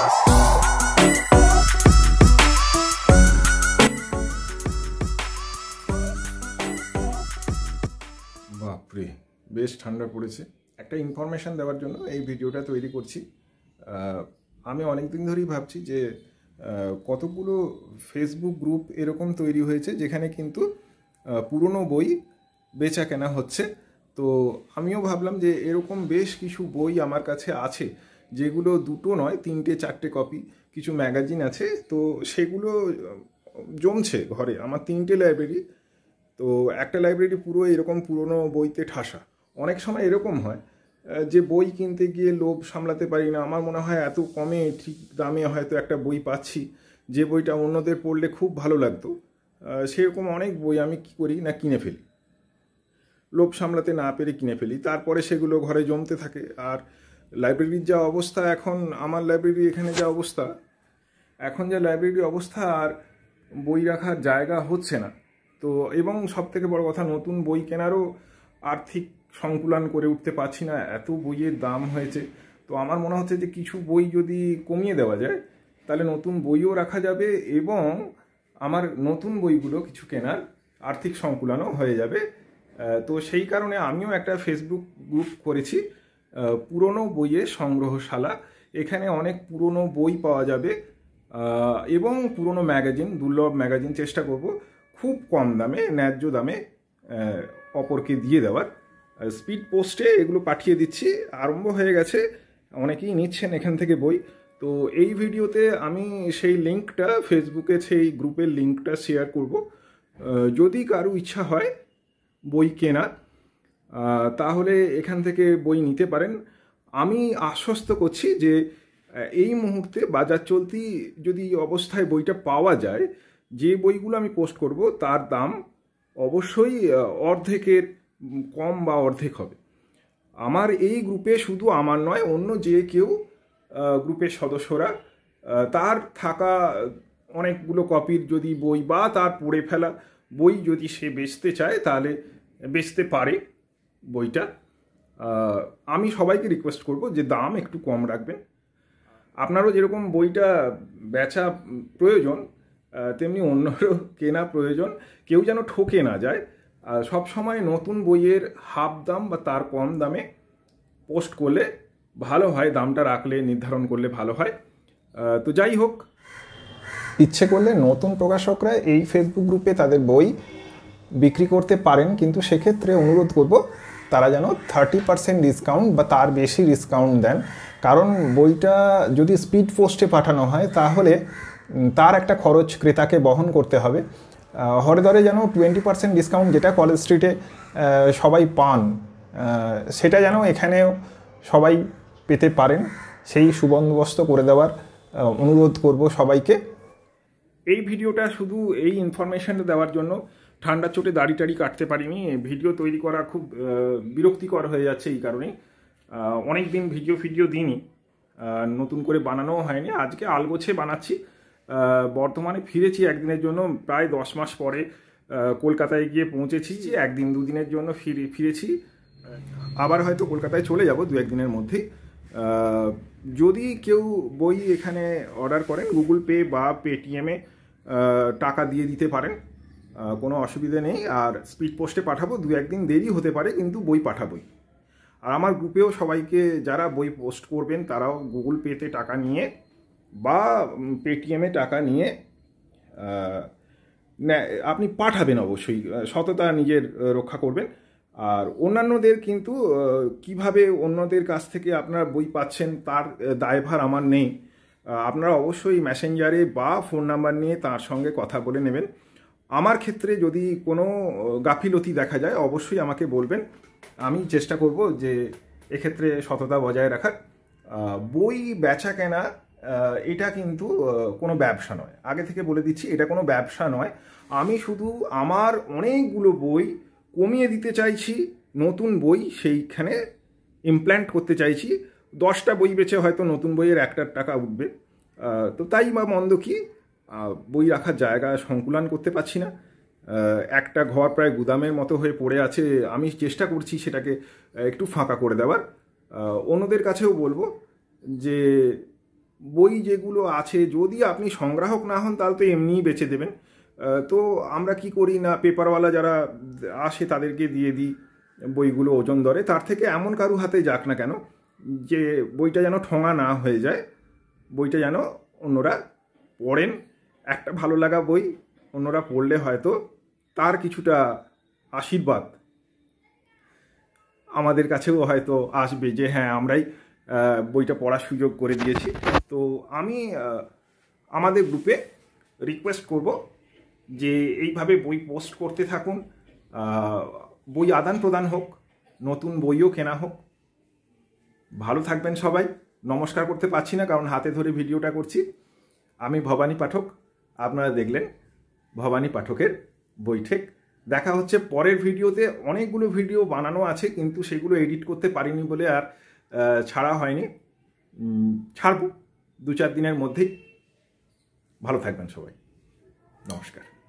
বাপরে বেশ ঠান্ডা পড়েছে একটা ইনফরমেশান দেওয়ার জন্য এই ভিডিওটা তৈরি করছি আমি অনেক দিন ধরেই ভাবছি যে কতগুলো ফেসবুক গ্রুপ এরকম তৈরি হয়েছে যেখানে কিন্তু পুরনো বই বেচা কেনা হচ্ছে তো আমিও ভাবলাম যে এরকম বেশ কিছু বই আমার কাছে আছে যেগুলো দুটো নয় তিনটে চারটে কপি কিছু ম্যাগাজিন আছে তো সেগুলো জমছে ঘরে আমার তিনটে লাইব্রেরি তো একটা লাইব্রেরি পুরো এরকম পুরনো বইতে ঠাসা অনেক সময় এরকম হয় যে বই কিনতে গিয়ে লোভ সামলাতে পারি না আমার মনে হয় এত কমে ঠিক দামে হয়তো একটা বই পাচ্ছি যে বইটা অন্যদের পড়লে খুব ভালো লাগতো সেরকম অনেক বই আমি কী করি না কিনে ফেলি লোভ সামলাতে না পেরে কিনে ফেলি তারপরে সেগুলো ঘরে জমতে থাকে আর লাইব্রেরির যা অবস্থা এখন আমার লাইব্রেরি এখানে যা অবস্থা এখন যা লাইব্রেরির অবস্থা আর বই রাখার জায়গা হচ্ছে না তো এবং সব থেকে বড় কথা নতুন বই কেনারও আর্থিক সংকুলান করে উঠতে পারছি না এত বইয়ের দাম হয়েছে তো আমার মনে হচ্ছে যে কিছু বই যদি কমিয়ে দেওয়া যায় তাহলে নতুন বইও রাখা যাবে এবং আমার নতুন বইগুলো কিছু কেনার আর্থিক সংকুলানও হয়ে যাবে তো সেই কারণে আমিও একটা ফেসবুক গ্রুপ করেছি পুরনো বইয়ের সংগ্রহশালা এখানে অনেক পুরনো বই পাওয়া যাবে এবং পুরনো ম্যাগাজিন দুর্লভ ম্যাগাজিন চেষ্টা করব খুব কম দামে ন্যায্য দামে অপরকে দিয়ে দেওয়ার স্পিড পোস্টে এগুলো পাঠিয়ে দিচ্ছি আরম্ভ হয়ে গেছে অনেকেই নিচ্ছেন এখান থেকে বই তো এই ভিডিওতে আমি সেই লিঙ্কটা ফেসবুকে সেই গ্রুপের লিঙ্কটা শেয়ার করব যদি কারো ইচ্ছা হয় বই কেনার তাহলে এখান থেকে বই নিতে পারেন আমি আশ্বস্ত করছি যে এই মুহূর্তে বাজার চলতি যদি অবস্থায় বইটা পাওয়া যায় যে বইগুলো আমি পোস্ট করব তার দাম অবশ্যই অর্ধেকের কম বা অর্ধেক হবে আমার এই গ্রুপে শুধু আমার নয় অন্য যে কেউ গ্রুপের সদস্যরা তার থাকা অনেকগুলো কপির যদি বই বা তার পড়ে ফেলা বই যদি সে বেচতে চায় তাহলে বেচতে পারে বইটা আমি সবাইকে রিকোয়েস্ট করব যে দাম একটু কম রাখবেন আপনারও যেরকম বইটা বেচা প্রয়োজন তেমনি অন্যরও কেনা প্রয়োজন কেউ যেন ঠকে না যায় সব সময় নতুন বইয়ের হাফ দাম বা তার কম দামে পোস্ট করলে ভালো হয় দামটা রাখলে নির্ধারণ করলে ভালো হয় তো যাই হোক ইচ্ছে করলে নতুন প্রকাশকরা এই ফেসবুক গ্রুপে তাদের বই বিক্রি করতে পারেন কিন্তু সেক্ষেত্রে অনুরোধ করব তারা যেন থার্টি পার্সেন্ট ডিসকাউন্ট বা তার বেশি ডিসকাউন্ট দেন কারণ বইটা যদি স্পিড পোস্টে পাঠানো হয় তাহলে তার একটা খরচ ক্রেতাকে বহন করতে হবে হরেদরে যেন টোয়েন্টি পার্সেন্ট ডিসকাউন্ট যেটা কলেজ স্ট্রিটে সবাই পান সেটা যেন এখানেও সবাই পেতে পারেন সেই সুবন্দোবস্ত করে দেওয়ার অনুরোধ করব সবাইকে এই ভিডিওটা শুধু এই ইনফরমেশনটা দেওয়ার জন্য ঠান্ডার চোটে দাড়ি টাড়ি কাটতে পারিনি ভিডিও তৈরি করা খুব বিরক্তিকর হয়ে যাচ্ছে এই কারণে অনেক দিন ভিডিও ফিডিও দিইনি নতুন করে বানানোও হয়নি আজকে আলগোছে বানাচ্ছি বর্তমানে ফিরেছি একদিনের জন্য প্রায় দশ মাস পরে কলকাতায় গিয়ে পৌঁছেছি যে একদিন দুদিনের জন্য ফিরে ফিরেছি আবার হয়তো কলকাতায় চলে যাব দু একদিনের মধ্যে যদি কেউ বই এখানে অর্ডার করেন গুগল পে বা পেটিএমে টাকা দিয়ে দিতে পারেন কোনো অসুবিধে নেই আর স্পিড পোস্টে পাঠাবো দু একদিন দেরি হতে পারে কিন্তু বই পাঠাবোই আর আমার গ্রুপেও সবাইকে যারা বই পোস্ট করবেন তারাও গুগল পেতে টাকা নিয়ে বা পেটিএমে টাকা নিয়ে আপনি পাঠাবেন অবশ্যই সততা নিজের রক্ষা করবেন আর অন্যান্যদের কিন্তু কিভাবে অন্যদের কাছ থেকে আপনার বই পাচ্ছেন তার দায়ভার আমার নেই আপনারা অবশ্যই মেসেঞ্জারে বা ফোন নাম্বার নিয়ে তার সঙ্গে কথা বলে নেবেন আমার ক্ষেত্রে যদি কোনো গাফিলতি দেখা যায় অবশ্যই আমাকে বলবেন আমি চেষ্টা করব যে এক্ষেত্রে সততা বজায় রাখার বই বেচা কেনা এটা কিন্তু কোনো ব্যবসা নয় আগে থেকে বলে দিচ্ছি এটা কোনো ব্যবসা নয় আমি শুধু আমার অনেকগুলো বই কমিয়ে দিতে চাইছি নতুন বই সেইখানে ইমপ্ল্যান্ট করতে চাইছি দশটা বই বেচে হয়তো নতুন বইয়ের একটার টাকা উঠবে তো তাই বা মন্দ কি বই রাখার জায়গা সংকুলান করতে পারছি না একটা ঘর প্রায় গুদামের মতো হয়ে পড়ে আছে আমি চেষ্টা করছি সেটাকে একটু ফাঁকা করে দেওয়ার অন্যদের কাছেও বলবো যে বই যেগুলো আছে যদি আপনি সংগ্রাহক না হন তাহলে তো এমনিই বেছে দেবেন তো আমরা কি করি না পেপারওয়ালা যারা আসে তাদেরকে দিয়ে দিই বইগুলো ওজন দরে তার থেকে এমন কারু হাতে যাক না কেন যে বইটা যেন ঠঙা না হয়ে যায় বইটা যেন অন্যরা পড়েন একটা ভালো লাগা বই অন্যরা পড়লে হয়তো তার কিছুটা আশীর্বাদ আমাদের কাছেও হয়তো আসবে যে হ্যাঁ আমরাই বইটা পড়ার সুযোগ করে দিয়েছি তো আমি আমাদের গ্রুপে রিকোয়েস্ট করব যে এইভাবে বই পোস্ট করতে থাকুন বই আদান প্রদান হোক নতুন বইও কেনা হোক ভালো থাকবেন সবাই নমস্কার করতে পারছি না কারণ হাতে ধরে ভিডিওটা করছি আমি ভবানী পাঠক আপনারা দেখলেন ভবানী পাঠকের বৈঠক দেখা হচ্ছে পরের ভিডিওতে অনেকগুলো ভিডিও বানানো আছে কিন্তু সেগুলো এডিট করতে পারিনি বলে আর ছাড়া হয়নি ছাড়ব দু চার দিনের মধ্যেই ভালো থাকবেন সবাই নমস্কার